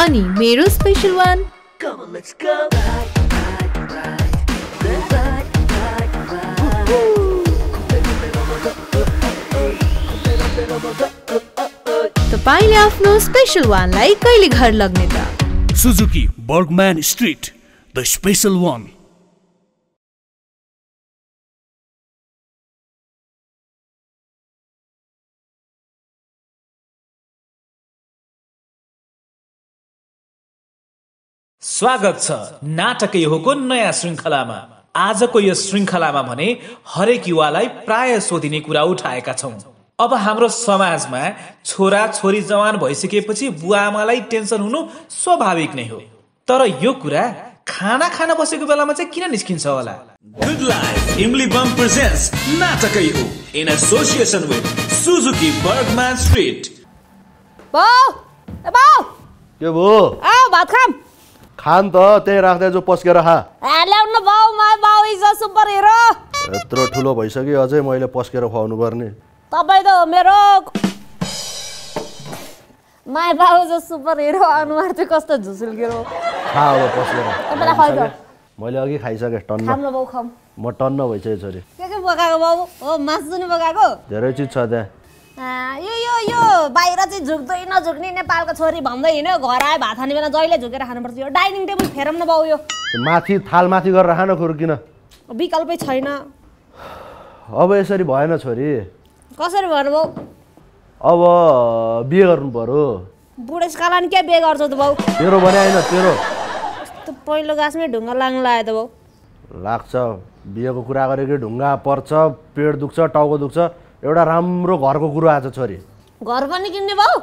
अनि मेरो special one तपाईँले आफ्नो स्पेसल वानलाई कहिले घर लग्ने त Suzuki Burgman street the special one स्वागत छ नाटक योको नयाँ श्रृङ्खलामा आजको यो श्रृङ्खलामा भने हरेक युवालाई प्राय सोधिने कुरा उठाएका छौँ अब हाम्रो समाजमा छोरा छोरी जवान भइसकेपछि बुवा आमालाई टेन्सन हुनु स्वाभाविक नै हो तर यो कुरा खाना खान बसेको बेलामा चाहिँ किन निस्किन्छ होला good life Imli bomb presents नाटकै हो in association with Suzuki Burgman street बाउ बाउ के भो आ भात खाम खान त त्यही राख्दै जो पस्केर खा यत्रो ठुलो भइसक्यो अझै मैले पस्केर खुवाउनु पर्ने तपाईँ त मेरो माया बाबु जो सुपर हिरो अनुहार चाहिँ कस्तो झुसुल्केर मैले अघि खाइसकेँ टन्न म टन्न भइसक्यो छोरी के के पकाएको बाबु हो मासु नि पकाएको धेरै चिज छ त्यहाँ यो यो यो बाहिर चाहिँ झुक्दै नझुक्ने नेपालको छोरी भन्दै हिँड्यो घर आयो भात खाने बेला जहिले झुकेर खानुपर्छ यो डाइनिङ टेबल फेरौँ न बाउ यो माथि थाल माथि गरेर खान खोर किन विकल्पै छैन अब यसरी भएन छोरी कसरी भएन अब बिहे गर्नु पर्यो बुढेसकाला के बिहे गर्छौ त बाउ तेरो भने होइन तेरो पहिलो गाछमै ढुङ्गा लाग्नु लाग्यो त बाउ लाग्छ बिहेको कुरा गरेकै ढुङ्गा पर्छ पेट दुख्छ टाउको दुख्छ एउटा राम्रो घरको कुरो आज छोरी घर पनि किन्ने भयो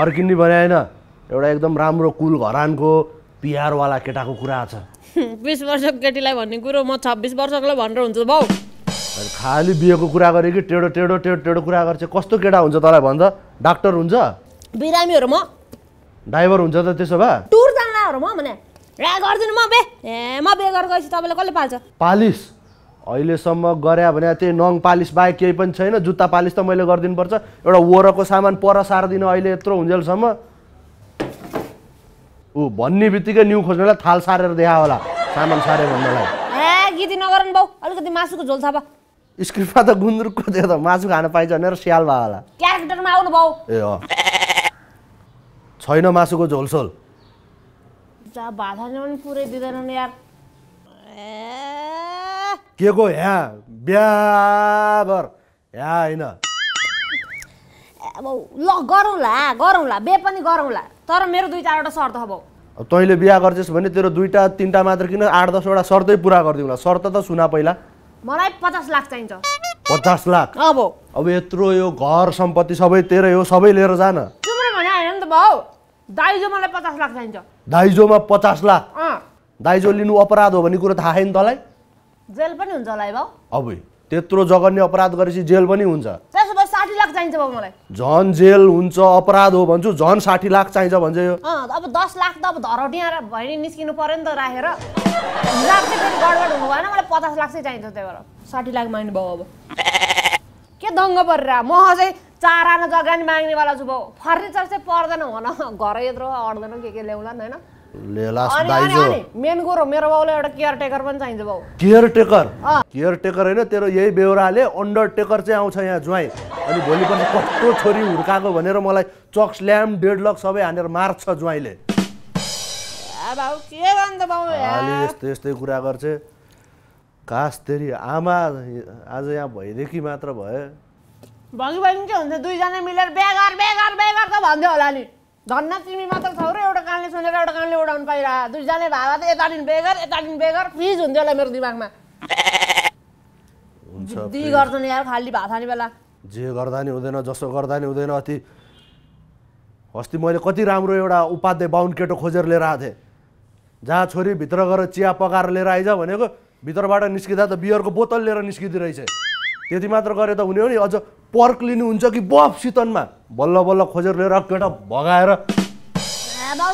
घर किन्ने भने होइन एउटा एकदम राम्रो कुल घरानको पिहारवाला केटाको कुरा छ बिस वर्षको केटीलाई भन्ने कुरो म छब्बिस वर्षकोलाई भनेर हुन्छ भाउ खालि बिहेको कुरा गरेँ कि टेढो टेढो टेढो टेढो कुरा गर्छ कस्तो केटा हुन्छ तँलाई भन्दा डाक्टर हुन्छ बिरामीहरू म ड्राइभर हुन्छ त त्यसो भए टुर जानलाहरू म भने ए गरिदिनु म बे ए म बेगर गएपछि तपाईँलाई कसले पाल्छ पालिस अहिलेसम्म गरे भने त्यही नङ पालिस बाहेक केही पनि छैन जुत्ता पालिस त मैले पर्छ एउटा वरको सामान पर सार्दिनँ अहिले यत्रो हुन्जेलसम्म ऊ भन्ने बित्तिकै न्यु खोज्नेलाई थाल सारेर देखा होला सामान सारे भन्नलाई बाउ अलिकति मासुको झोल थापा स्क्रिप्टमा त गुन्द्रुकको थियो त मासु खान पाइन्छ भनेर स्याल भयो होला क्यारेक्टरमा आउनु भाउ ए छैन मासुको झोलसोल पुरै दिँदैनन् यार ए के को यहाँ ब्याबर यहाँ होइन अब ल गरौँला गरौँला बे पनि गरौँला तर मेरो दुई चारवटा शर्त अब तैँले बिहा गर्छस् भने तेरो दुईवटा तिनवटा मात्र किन आठ दसवटा शर्तै पुरा गरिदिउँला शर्त त सुना पहिला मलाई पचास लाख चाहिन्छ पचास लाख अब अब यत्रो यो घर सम्पत्ति सबै तेरै हो सबै लिएर जान भने त दाइजो मलाई पचास लाख चाहिन्छ दाइजोमा पचास लाख दाइजो लिनु अपराध हो भन्ने कुरो थाहा छैन तँलाई जेल पनि हुन्छ होला है भाउ अब त्यत्रो जघन्य अपराध गरेपछि जेल पनि हुन्छ साठी लाख चाहिन्छ बाबु मलाई झन् जेल हुन्छ अपराध हो भन्छु झन् साठी लाख चाहिन्छ भन्छ यो अब दस लाख त अब धरोटिया भैनी निस्किनु पऱ्यो नि त राखेर गडबड हुनु भएन मलाई पचास लाख चाहिँ चाहिन्छ त्यही भएर साठी लाख माग्नु भाउ अब के दङ्ग परेर म चाहिँ चारा आना जग्गा नि माग्नेवाला छु भाउ फर्निचर चाहिँ पर्दैन न घर यत्रो अट्दैन के के ल्याउँला नि होइन ले लास्ट दाइजो मेन कुरो मेरो बाउलाई एउटा केयरटेकर पनि चाहिन्छ बाउ केयरटेकर केयरटेकर होइन तेरो यही बेहोराले अन्डरटेकर चाहिँ आउँछ यहाँ ज्वाइँ अनि भोलि पनि कस्तो छोरी हुर्काएको भनेर मलाई चक्स ल्याम डेढ लक सबै हानेर मार्छ ज्वाइँले यस्तै यस्तै कुरा गर्छ कास तेरी आमा आज यहाँ भइदेखि मात्र भयो भगी बहिनी के हुन्छ दुईजना मिलेर बेगर बेगर बेगर त भन्थ्यो होला नि धन्न तिमी मात्र छौ र एउटा कानले सुनेर एउटा कानले उडाउनु पाइरह दुईजनाले भावा त यता दिन बेगर यता दिन बेगर फिज हुन्थ्यो होला मेरो दिमागमा गर्छन् यार खाली भाषा नि बेला जे गर्दा नि हुँदैन जसो गर्दा नि हुँदैन अति अस्ति मैले कति राम्रो एउटा उपाध्याय बाहुन केटो खोजेर लिएर आएको थिएँ जहाँ छोरी भित्र गएर चिया पकाएर लिएर आइज भनेको भित्रबाट निस्किँदा त बियरको बोतल लिएर निस्किँदो रहेछ त्यति मात्र गरे त हुने हो नि अझ पर्क लिनुहुन्छ कि बफ सितनमा बल्ल बल्ल खोजेर लिएर केटा भगाएर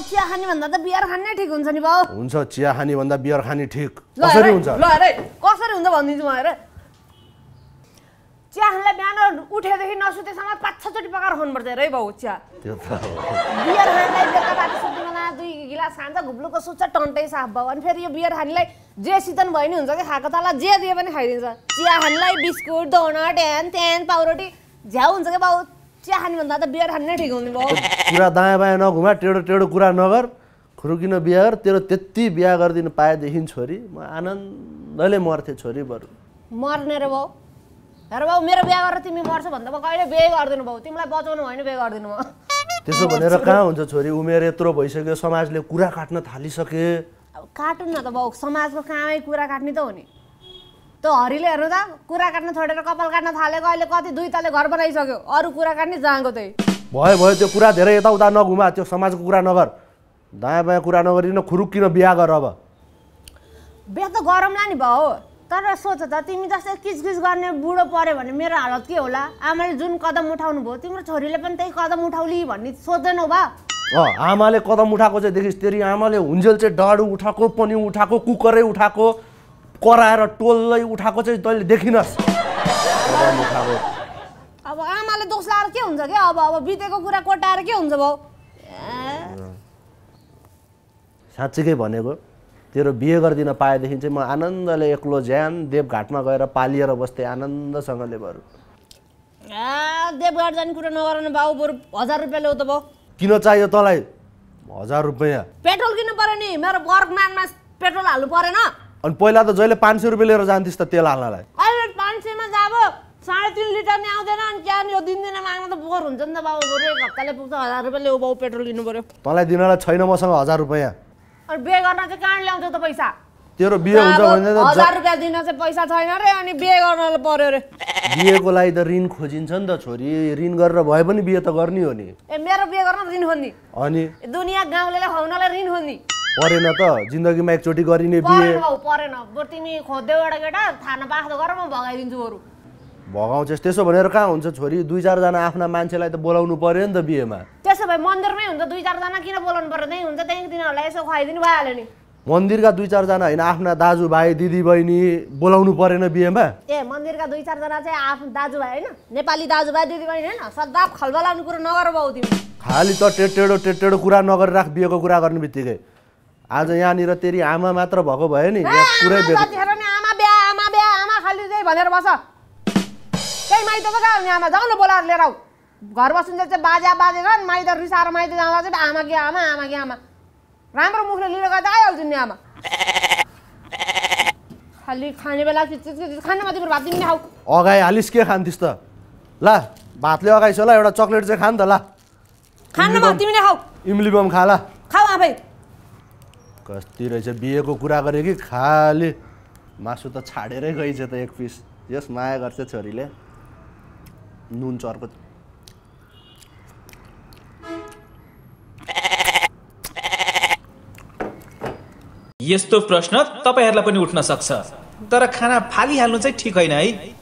चिया खाने भन्दा त बियर खाने ठिक हुन्छ नि बाउ हुन्छ चिया खाने भन्दा बियर खाने ठिक कसरी हुन्छ ल अरे कसरी हुन्छ भनिदिन्छु म अरे चिया खानलाई बिहान उठेदेखि नसुतेसम्म पाँच छचोटि पकाएर खानुपर्छ अरे बाउ चिया त्यो त बियर खानेलाई बेलुका बाटो सुत्नुमा दुई गिलास खान्छ घुप्लुको सुत्छ टन्टै साफ भयो भने फेरि यो बियर खानेलाई जे सितन भयो नि हुन्छ कि खाएको तल जे दिए पनि खाइदिन्छ चिया खानेलाई बिस्कुट डोनट ह्यान त्यान पाउरोटी झ्याउ हुन्छ क्या बाउ चिया भन्दा त बियर खानु ठिक हुने भयो कुरा दायाँ बायाँ नघुमा टेढो टेढो कुरा नगर खुर्किन बिहा तेरो त्यति बिहा गरिदिनु पाएदेखि छोरी म आनन्दले मर्थेँ छोरी बरु मर्ने र भाउ हेर भाउ मेरो बिहा गरेर तिमी मर्छ भन्दा म कहिले बिहे गरिदिनु भाउ तिमीलाई बचाउनु होइन बिहे गरिदिनु भयो त्यसो भनेर कहाँ हुन्छ छोरी उमेर यत्रो भइसक्यो समाजले कुरा काट्न थालिसके काट्नु न त भाउ समाजको कामै कुरा काट्ने त हो नि त्यो हरिले हेर्नु त कुरा काट्न छोडेर कपाल काट्न थालेको अहिले कति दुई तले घर बनाइसक्यो अरू कुरा काट्ने जाँगो त्यही भयो भयो त्यो कुरा धेरै यताउता नघुमा त्यो समाजको कुरा नगर दायाँ बायाँ कुरा खुरुक किन बिहा गर अब बिहा त गरमला नि भयो तर सोच त तिमी जस्तै किचकिच गर्ने बुढो पऱ्यो भने मेरो हालत के होला आमाले जुन कदम उठाउनु भयो तिम्रो छोरीले पनि त्यही कदम उठाउली भन्ने सोच्दैनौ बा आमाले कदम उठाएको चाहिँ देखिस् तेरि आमाले हुन्जेल चाहिँ डाडु उठाएको पनि उठाएको कुकरै उठाएको कराएर टोल्लै उठाएको चाहिँ तैँले देखिनस् अब आमाले दोष लाएर के हुन्छ क्या अब अब बितेको कुरा कोटाएर के हुन्छ भाउ साँच्चीकै भनेको तेरो बिहे गरिदिन पाएदेखि चाहिँ म आनन्दले एक्लो ज्यान देवघाटमा गएर पालिएर बस्थेँ आनन्दसँगले बरु देवघाट जाने कुरा नगर न बरु हजार रुपियाँ ल्याउ त भाउ किन चाहियो तँलाई हजार रुपियाँ पेट्रोल किन्नु पऱ्यो नि मेरो वर्कमानमा पेट्रोल हाल्नु परेन अनि पहिला त जहिले पाँच सय रुपियाँ लिएर जान्थिस् त तेल हाल्नलाई अहिले पाँच सयमा त अब साढे तिन लिटर नि आउँदैन अनि त्यहाँ यो दिन दिन माग्न त बोर हुन्छ नि त बाबु बरु एक हप्ताले पुग्छ हजार रुपियाँ ल्याऊ बाउ पेट्रोल लिनु पऱ्यो तँलाई दिनलाई छैन मसँग हजार रुपियाँ अनि बिहे गर्न चाहिँ कहाँ ल्याउँछ त पैसा तेरो बिहे हुन्छ भने त हजार रुपियाँ दिन चाहिँ पैसा छैन रे अनि बिहे गर्न पर्यो रे बिहेको लागि त ऋण खोजिन्छ नि त छोरी ऋण गरेर भए पनि बिहे त गर्ने हो नि ए मेरो बिहे गर्न ऋण हो नि अनि दुनियाँ गाउँले खुवाउनलाई ऋण हो नि परेन त जिन्दगीमा एकचोटि गरिने बिहे परेन तिमी खोज्दै एउटा केटा थाना पाख्दो गर म भगाइदिन्छु अरू भगाउँछस् त्यसो भनेर कहाँ हुन्छ छोरी दुई चारजना आफ्ना मान्छेलाई त बोलाउनु पर्यो नि त बिहेमा त्यसो भए मन्दिरमै हुन्छ दुई चारजना किन बोलाउनु पर्यो त्यहीँ हुन्छ त्यही तिनीहरूलाई यसो खुवाइदिनु भइहाल्यो नि मन्दिरका दुई चारजना होइन आफ्ना दाजुभाइ दिदीबहिनी बोलाउनु परेन बिहेमा ए मन्दिरका दुई चारजना चाहिँ आफ्नो दाजुभाइ होइन नेपाली दाजुभाइ दिदीबहिनी होइन सदा खलबलाउने कुरो नगर बाउ तिमी खालि त टेटेडो टेटेडो कुरा नगरेर राख बिहेको कुरा गर्ने बित्तिकै आज यहाँनिर तेरि आमा मात्र भएको भयो नि यहाँ पुरै भनेर बस त्यही माइत पो आमा जाउनु बोलाएर लिएर आऊ घर बस्नु चाहिँ बाजा बाजेर माइत रिसाएर माइत जाँदा चाहिँ आमा कि आमा आमा कि आमा राम्रो मुखले लिएर गएर आइहाल्छु नि आमा खालि खाने बेला खानु माथि भात दिने खाऊ अगाई हालिस के खान्थिस् त ला भातले अगाइस होला एउटा चक्लेट चाहिँ खान त ला खानु तिमीले खाऊ इमली बम खा ला खाऊ आफै कस्ती रहेछ बिहेको कुरा गरेँ कि खालि मासु त छाडेरै गइछ त एक पिस यस माया गर्छ छोरीले नुन चर्को यस्तो प्रश्न तपाईँहरूलाई पनि उठ्न सक्छ तर खाना फालिहाल्नु चाहिँ ठिक होइन है